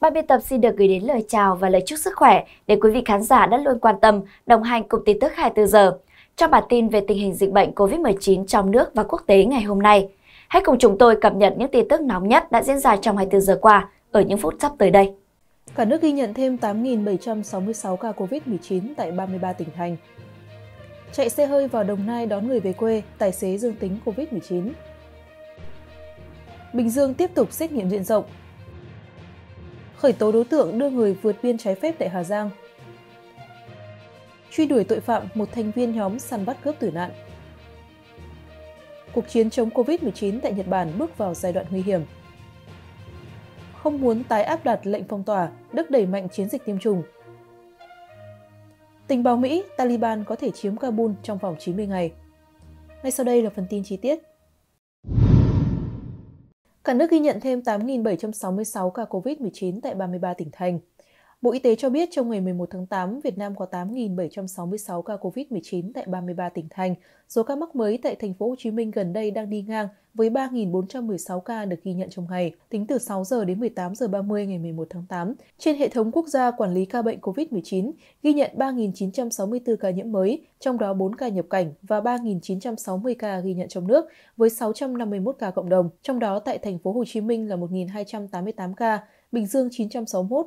Ban biên tập xin được gửi đến lời chào và lời chúc sức khỏe để quý vị khán giả đã luôn quan tâm, đồng hành cùng tin tức 24 giờ. Trong bản tin về tình hình dịch bệnh COVID-19 trong nước và quốc tế ngày hôm nay, hãy cùng chúng tôi cập nhật những tin tức nóng nhất đã diễn ra trong 24 giờ qua ở những phút sắp tới đây. Cả nước ghi nhận thêm 8.766 ca COVID-19 tại 33 tỉnh thành. Chạy xe hơi vào Đồng Nai đón người về quê, tài xế dương tính COVID-19. Bình Dương tiếp tục xét nghiệm diện rộng, khởi tố đối tượng đưa người vượt biên trái phép tại Hà Giang. Truy đuổi tội phạm một thành viên nhóm săn bắt cướp tử nạn. Cuộc chiến chống Covid-19 tại Nhật Bản bước vào giai đoạn nguy hiểm. Không muốn tái áp đặt lệnh phong tỏa, Đức đẩy mạnh chiến dịch tiêm chủng. Tình báo Mỹ, Taliban có thể chiếm Kabul trong vòng 90 ngày. Ngay sau đây là phần tin chi tiết. Cả nước ghi nhận thêm 8.766 ca COVID-19 tại 33 tỉnh thành. Bộ Y tế cho biết trong ngày 11 tháng 8, Việt Nam có 8.766 ca COVID-19 tại 33 tỉnh thành. Số ca mắc mới tại thành phố Hồ Chí Minh gần đây đang đi ngang với 3.416 ca được ghi nhận trong ngày, tính từ 6 giờ đến 18 giờ 30 ngày 11 tháng 8. Trên hệ thống quốc gia quản lý ca bệnh COVID-19, ghi nhận 3.964 ca nhiễm mới, trong đó 4 ca nhập cảnh và 3.960 ca ghi nhận trong nước, với 651 ca cộng đồng, trong đó tại thành phố Hồ Chí Minh là 1.288 ca, Bình Dương 961,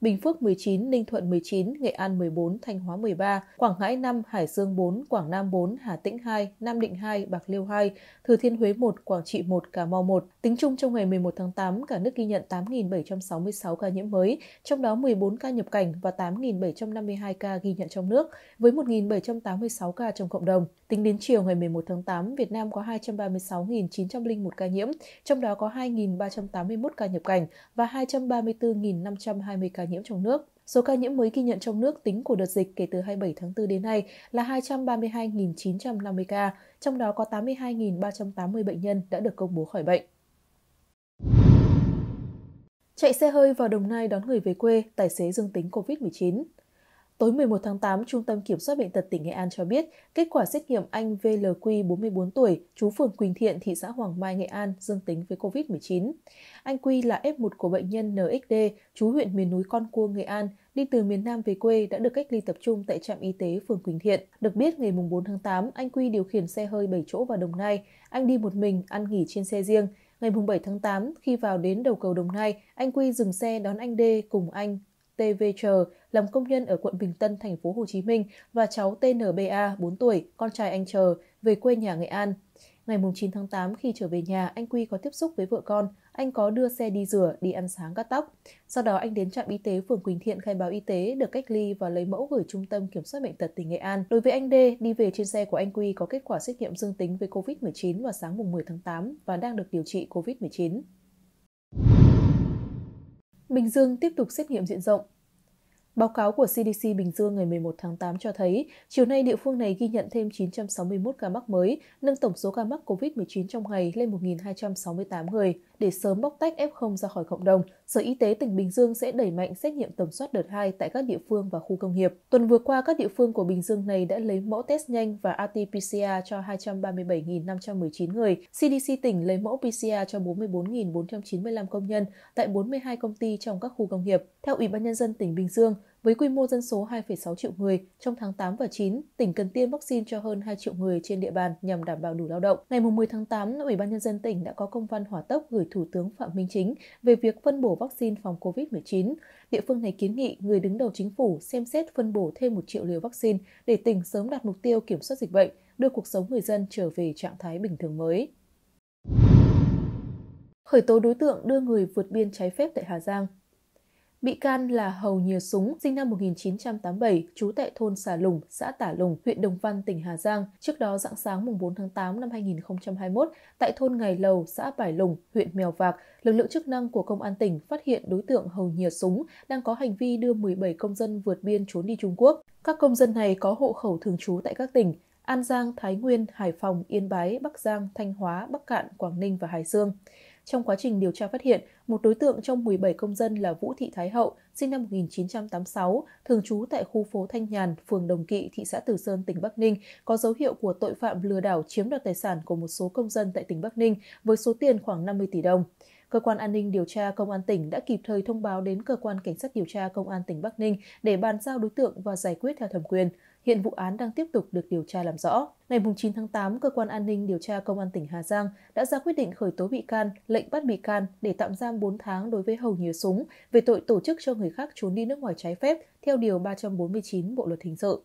Bình Phước 19, Ninh Thuận 19, Nghệ An 14, Thanh Hóa 13, Quảng Ngãi 5, Hải Dương 4, Quảng Nam 4, Hà Tĩnh 2, Nam Định 2, Bạc Liêu 2, Thừa Thiên Huế 1, Quảng Trị 1, Cà Mau 1. Tính chung trong ngày 11 tháng 8, cả nước ghi nhận 8.766 ca nhiễm mới, trong đó 14 ca nhập cảnh và 8.752 ca ghi nhận trong nước, với 1.786 ca trong cộng đồng. Tính đến chiều ngày 11 tháng 8, Việt Nam có 236.901 ca nhiễm, trong đó có 2.381 ca nhập cảnh và 234.520 ca nhiễm trong nước. Số ca nhiễm mới ghi nhận trong nước tính của đợt dịch kể từ 27 tháng 4 đến nay là 232.950 ca, trong đó có 82.380 bệnh nhân đã được công bố khỏi bệnh. Chạy xe hơi vào Đồng Nai đón người về quê, tài xế dương tính COVID-19. Tối 11 tháng 8, Trung tâm Kiểm soát Bệnh tật tỉnh Nghệ An cho biết, kết quả xét nghiệm anh VLQ 44 tuổi, trú phường Quỳnh Thiện, thị xã Hoàng Mai, Nghệ An, dương tính với COVID-19. Anh Quy là F1 của bệnh nhân NXD, trú huyện miền núi Con Cuông, Nghệ An, đi từ miền Nam về quê đã được cách ly tập trung tại trạm y tế phường Quỳnh Thiện. Được biết, ngày 4 tháng 8, anh Quy điều khiển xe hơi 7 chỗ vào Đồng Nai. Anh đi một mình, ăn nghỉ trên xe riêng. Ngày 7 tháng 8, khi vào đến đầu cầu Đồng Nai, anh Quy dừng xe đón anh D cùng anh TVG làm công nhân ở quận Bình Tân, thành phố Hồ Chí Minh và cháu TNBA 4 tuổi, con trai anh Chờ, về quê nhà Nghệ An. Ngày 9 tháng 8 khi trở về nhà, anh Quy có tiếp xúc với vợ con, anh có đưa xe đi rửa, đi ăn sáng cắt tóc. Sau đó anh đến trạm y tế phường Quỳnh Thiện khai báo y tế, được cách ly và lấy mẫu gửi Trung tâm Kiểm soát Bệnh tật tỉnh Nghệ An. Đối với anh D, đi về trên xe của anh Quy có kết quả xét nghiệm dương tính với COVID-19 vào sáng mùng 10 tháng 8 và đang được điều trị COVID-19. Bình Dương tiếp tục xét nghiệm diện rộng, Báo cáo của CDC Bình Dương ngày 11 tháng 8 cho thấy, chiều nay địa phương này ghi nhận thêm 961 ca mắc mới, nâng tổng số ca mắc COVID-19 trong ngày lên 1.268 người. Để sớm bóc tách F0 ra khỏi cộng đồng, Sở Y tế tỉnh Bình Dương sẽ đẩy mạnh xét nghiệm tầm soát đợt 2 tại các địa phương và khu công nghiệp. Tuần vừa qua, các địa phương của Bình Dương này đã lấy mẫu test nhanh và RT-PCR cho 237.519 người. CDC tỉnh lấy mẫu PCR cho 44.495 công nhân tại 42 công ty trong các khu công nghiệp. Theo Ủy ban Nhân dân tỉnh Bình Dương, với quy mô dân số 2,6 triệu người, trong tháng 8 và 9, tỉnh cần tiêm vaccine cho hơn 2 triệu người trên địa bàn nhằm đảm bảo đủ lao động. Ngày 10 tháng 8, Ủy ban Nhân dân tỉnh đã có công văn hỏa tốc gửi Thủ tướng Phạm Minh Chính về việc phân bổ vaccine phòng COVID-19. Địa phương này kiến nghị người đứng đầu chính phủ xem xét phân bổ thêm 1 triệu liều vaccine để tỉnh sớm đạt mục tiêu kiểm soát dịch bệnh, đưa cuộc sống người dân trở về trạng thái bình thường mới khởi tố đối tượng đưa người vượt biên trái phép tại Hà Giang Bị can là Hầu nhiều Súng, sinh năm 1987, trú tại thôn Xà Lùng, xã Tả Lùng, huyện Đồng Văn, tỉnh Hà Giang. Trước đó, dạng sáng mùng 4 tháng 8 năm 2021, tại thôn Ngày Lầu, xã Bài Lùng, huyện Mèo Vạc, lực lượng chức năng của Công an tỉnh phát hiện đối tượng Hầu nhiều Súng đang có hành vi đưa 17 công dân vượt biên trốn đi Trung Quốc. Các công dân này có hộ khẩu thường trú tại các tỉnh An Giang, Thái Nguyên, Hải Phòng, Yên Bái, Bắc Giang, Thanh Hóa, Bắc Cạn, Quảng Ninh và Hải Dương. Trong quá trình điều tra phát hiện, một đối tượng trong 17 công dân là Vũ Thị Thái Hậu, sinh năm 1986, thường trú tại khu phố Thanh Nhàn, phường Đồng Kỵ, thị xã Từ Sơn, tỉnh Bắc Ninh, có dấu hiệu của tội phạm lừa đảo chiếm đoạt tài sản của một số công dân tại tỉnh Bắc Ninh với số tiền khoảng 50 tỷ đồng. Cơ quan an ninh điều tra Công an tỉnh đã kịp thời thông báo đến Cơ quan Cảnh sát điều tra Công an tỉnh Bắc Ninh để bàn giao đối tượng và giải quyết theo thẩm quyền. Hiện vụ án đang tiếp tục được điều tra làm rõ. Ngày 9 tháng 8, Cơ quan An ninh Điều tra Công an tỉnh Hà Giang đã ra quyết định khởi tố bị can, lệnh bắt bị can để tạm giam 4 tháng đối với Hầu nhiều Súng về tội tổ chức cho người khác trốn đi nước ngoài trái phép theo Điều 349 Bộ Luật Hình sự.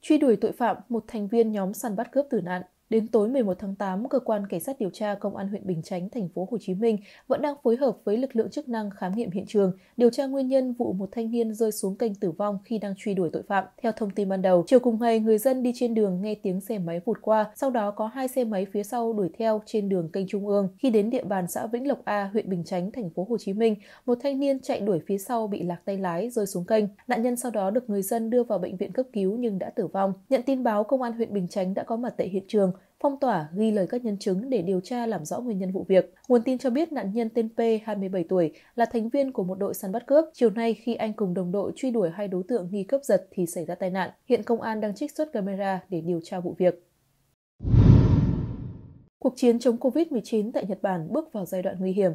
Truy đuổi tội phạm, một thành viên nhóm săn bắt cướp tử nạn Đến tối 11 tháng 8, cơ quan cảnh sát điều tra công an huyện Bình Chánh, thành phố Hồ Chí Minh vẫn đang phối hợp với lực lượng chức năng khám nghiệm hiện trường, điều tra nguyên nhân vụ một thanh niên rơi xuống kênh tử vong khi đang truy đuổi tội phạm. Theo thông tin ban đầu, chiều cùng ngày người dân đi trên đường nghe tiếng xe máy vụt qua, sau đó có hai xe máy phía sau đuổi theo trên đường kênh Trung ương. Khi đến địa bàn xã Vĩnh Lộc A, huyện Bình Chánh, thành phố Hồ Chí Minh, một thanh niên chạy đuổi phía sau bị lạc tay lái rơi xuống kênh. Nạn nhân sau đó được người dân đưa vào bệnh viện cấp cứu nhưng đã tử vong. Nhận tin báo, công an huyện Bình Chánh đã có mặt tại hiện trường phong tỏa, ghi lời các nhân chứng để điều tra làm rõ nguyên nhân vụ việc. Nguồn tin cho biết nạn nhân tên P, 27 tuổi, là thành viên của một đội săn bắt cướp. Chiều nay, khi anh cùng đồng đội truy đuổi hai đối tượng nghi cướp giật thì xảy ra tai nạn. Hiện công an đang trích xuất camera để điều tra vụ việc. Cuộc chiến chống COVID-19 tại Nhật Bản bước vào giai đoạn nguy hiểm.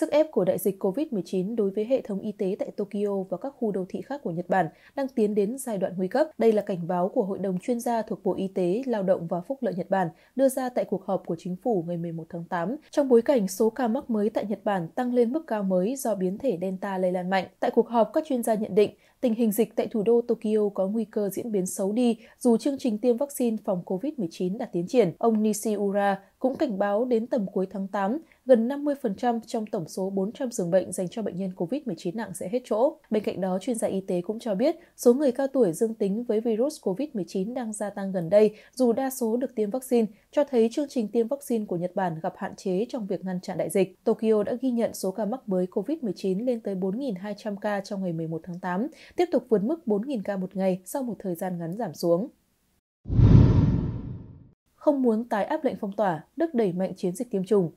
Sức ép của đại dịch COVID-19 đối với hệ thống y tế tại Tokyo và các khu đô thị khác của Nhật Bản đang tiến đến giai đoạn nguy cấp. Đây là cảnh báo của Hội đồng chuyên gia thuộc Bộ Y tế, Lao động và Phúc lợi Nhật Bản đưa ra tại cuộc họp của chính phủ ngày 11 tháng 8 trong bối cảnh số ca mắc mới tại Nhật Bản tăng lên mức cao mới do biến thể Delta lây lan mạnh. Tại cuộc họp, các chuyên gia nhận định tình hình dịch tại thủ đô Tokyo có nguy cơ diễn biến xấu đi dù chương trình tiêm vaccine phòng COVID-19 đã tiến triển. Ông Nishiura cũng cảnh báo đến tầm cuối tháng 8, gần 50% trong tổng số 400 giường bệnh dành cho bệnh nhân COVID-19 nặng sẽ hết chỗ. Bên cạnh đó, chuyên gia y tế cũng cho biết số người cao tuổi dương tính với virus COVID-19 đang gia tăng gần đây, dù đa số được tiêm vaccine, cho thấy chương trình tiêm vaccine của Nhật Bản gặp hạn chế trong việc ngăn chặn đại dịch. Tokyo đã ghi nhận số ca mắc mới COVID-19 lên tới 4.200 ca trong ngày 11 tháng 8, tiếp tục vượt mức 4.000 ca một ngày sau một thời gian ngắn giảm xuống không muốn tái áp lệnh phong tỏa, Đức đẩy mạnh chiến dịch tiêm chủng.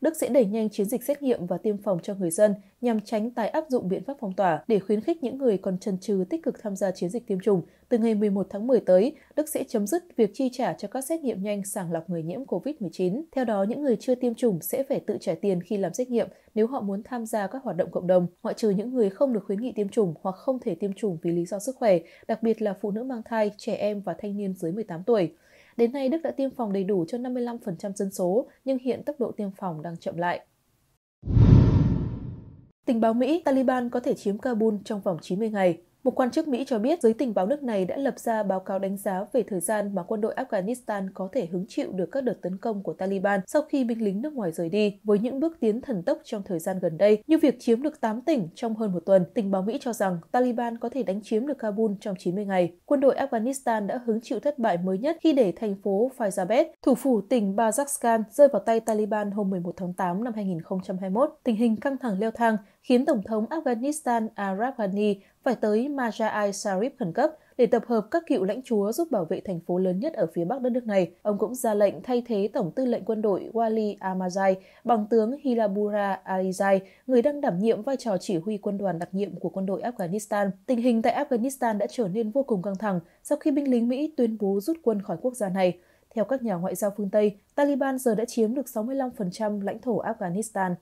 Đức sẽ đẩy nhanh chiến dịch xét nghiệm và tiêm phòng cho người dân nhằm tránh tái áp dụng biện pháp phong tỏa để khuyến khích những người còn chần chừ tích cực tham gia chiến dịch tiêm chủng. Từ ngày 11 tháng 10 tới, Đức sẽ chấm dứt việc chi trả cho các xét nghiệm nhanh sàng lọc người nhiễm COVID-19. Theo đó, những người chưa tiêm chủng sẽ phải tự trả tiền khi làm xét nghiệm nếu họ muốn tham gia các hoạt động cộng đồng, ngoại trừ những người không được khuyến nghị tiêm chủng hoặc không thể tiêm chủng vì lý do sức khỏe, đặc biệt là phụ nữ mang thai, trẻ em và thanh niên dưới 18 tuổi. Đến nay, Đức đã tiêm phòng đầy đủ cho 55% dân số, nhưng hiện tốc độ tiêm phòng đang chậm lại. Tình báo Mỹ, Taliban có thể chiếm Kabul trong vòng 90 ngày. Một quan chức Mỹ cho biết giới tình báo nước này đã lập ra báo cáo đánh giá về thời gian mà quân đội Afghanistan có thể hứng chịu được các đợt tấn công của Taliban sau khi binh lính nước ngoài rời đi, với những bước tiến thần tốc trong thời gian gần đây như việc chiếm được 8 tỉnh trong hơn một tuần. Tình báo Mỹ cho rằng Taliban có thể đánh chiếm được Kabul trong 90 ngày. Quân đội Afghanistan đã hứng chịu thất bại mới nhất khi để thành phố Faizabad, thủ phủ tỉnh Bazakshan, rơi vào tay Taliban hôm 11 tháng 8 năm 2021. Tình hình căng thẳng leo thang khiến Tổng thống Afghanistan Arab Ghani phải tới Maja al Sharif khẩn cấp để tập hợp các cựu lãnh chúa giúp bảo vệ thành phố lớn nhất ở phía bắc đất nước này. Ông cũng ra lệnh thay thế Tổng tư lệnh quân đội Wali Amazai bằng tướng Hilabura Alizai, người đang đảm nhiệm vai trò chỉ huy quân đoàn đặc nhiệm của quân đội Afghanistan. Tình hình tại Afghanistan đã trở nên vô cùng căng thẳng sau khi binh lính Mỹ tuyên bố rút quân khỏi quốc gia này. Theo các nhà ngoại giao phương Tây, Taliban giờ đã chiếm được 65% lãnh thổ Afghanistan.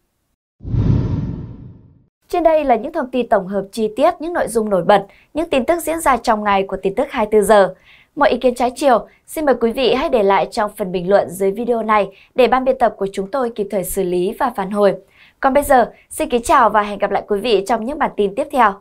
Trên đây là những thông tin tổng hợp chi tiết những nội dung nổi bật, những tin tức diễn ra trong ngày của tin tức 24 giờ. Mọi ý kiến trái chiều, xin mời quý vị hãy để lại trong phần bình luận dưới video này để ban biên tập của chúng tôi kịp thời xử lý và phản hồi. Còn bây giờ, xin kính chào và hẹn gặp lại quý vị trong những bản tin tiếp theo.